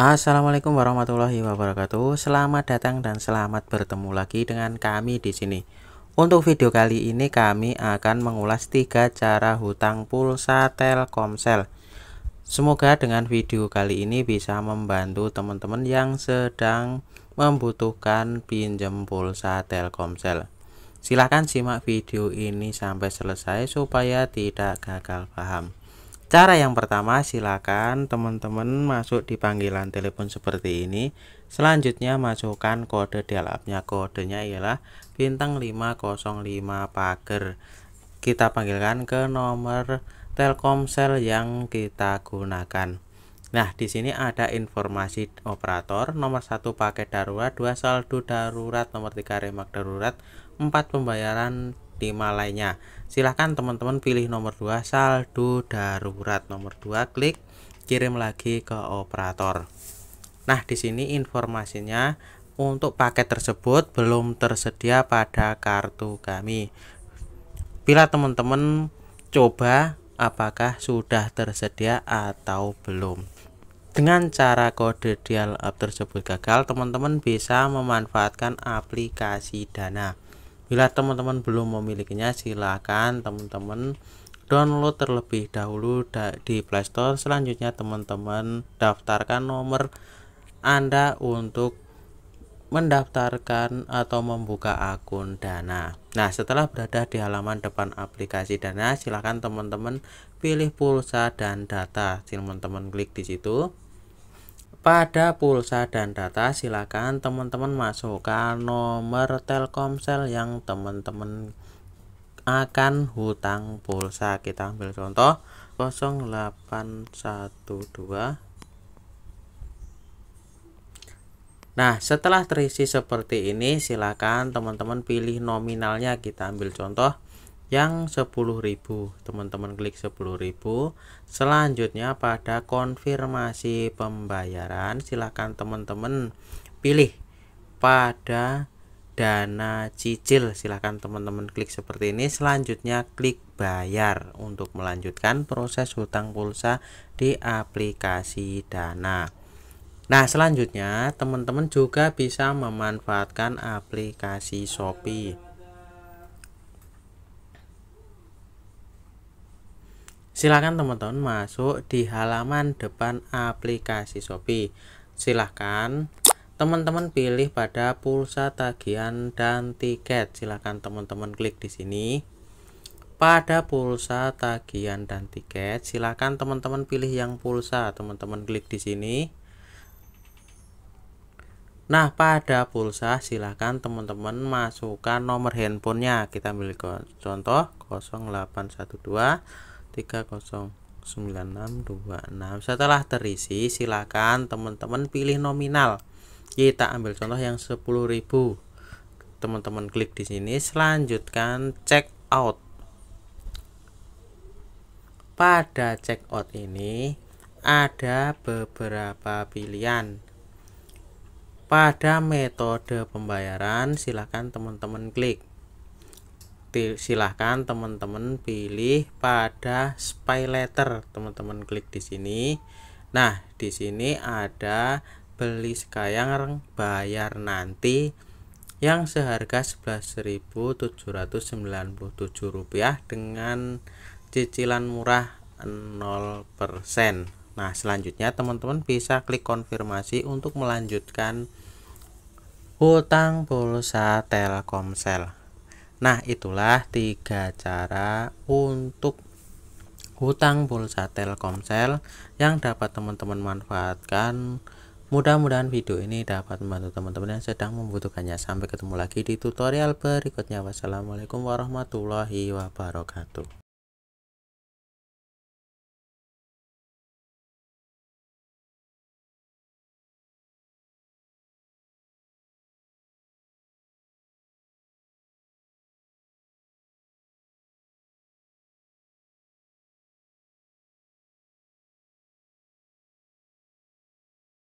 Assalamualaikum warahmatullahi wabarakatuh. Selamat datang dan selamat bertemu lagi dengan kami di sini. Untuk video kali ini kami akan mengulas tiga cara hutang pulsa Telkomsel. Semoga dengan video kali ini bisa membantu teman-teman yang sedang membutuhkan pinjam pulsa Telkomsel. Silahkan simak video ini sampai selesai supaya tidak gagal paham. Cara yang pertama, silakan teman-teman masuk di panggilan telepon seperti ini. Selanjutnya masukkan kode dial up-nya. Kodenya ialah bintang 505 pager. Kita panggilkan ke nomor Telkomsel yang kita gunakan. Nah, di sini ada informasi operator, nomor satu paket darurat, dua saldo darurat, nomor 3 remak darurat, 4 pembayaran optimal lainnya silahkan teman-teman pilih nomor 2 saldo darurat nomor 2 klik kirim lagi ke operator nah di sini informasinya untuk paket tersebut belum tersedia pada kartu kami bila teman-teman coba apakah sudah tersedia atau belum dengan cara kode dial up tersebut gagal teman-teman bisa memanfaatkan aplikasi dana Bila teman-teman belum memilikinya, silakan teman-teman download terlebih dahulu di playstore Selanjutnya teman-teman daftarkan nomor Anda untuk mendaftarkan atau membuka akun Dana. Nah, setelah berada di halaman depan aplikasi Dana, silakan teman-teman pilih pulsa dan data. Teman-teman klik di situ. Pada pulsa dan data silakan teman-teman masukkan nomor Telkomsel yang teman-teman akan hutang pulsa. Kita ambil contoh 0812 Nah, setelah terisi seperti ini, silakan teman-teman pilih nominalnya. Kita ambil contoh yang 10.000 teman-teman klik 10.000 selanjutnya pada konfirmasi pembayaran silahkan teman-teman pilih pada dana cicil silahkan teman-teman klik seperti ini selanjutnya klik bayar untuk melanjutkan proses hutang pulsa di aplikasi dana Nah, selanjutnya teman-teman juga bisa memanfaatkan aplikasi Shopee. Silahkan teman-teman masuk di halaman depan aplikasi Shopee. Silahkan teman-teman pilih pada pulsa tagihan dan tiket. Silahkan teman-teman klik di sini. Pada pulsa tagihan dan tiket, silahkan teman-teman pilih yang pulsa. Teman-teman klik di sini. Nah, pada pulsa silahkan teman-teman masukkan nomor handphonenya. Kita ambil contoh 0812 309626 setelah terisi silakan teman-teman pilih nominal kita ambil contoh yang 10.000 teman-teman klik di sini selanjutkan check out pada check out ini ada beberapa pilihan pada metode pembayaran silakan teman-teman klik silahkan teman-teman pilih pada spy letter teman-teman klik di sini nah di sini ada beli sekayang bayar nanti yang seharga Rp11.797 dengan cicilan murah 0%. Nah, selanjutnya teman-teman bisa klik konfirmasi untuk melanjutkan hutang pulsa Telkomsel. Nah, itulah tiga cara untuk hutang pulsa Telkomsel yang dapat teman-teman manfaatkan. Mudah-mudahan video ini dapat membantu teman-teman yang sedang membutuhkannya. Sampai ketemu lagi di tutorial berikutnya. Wassalamualaikum warahmatullahi wabarakatuh.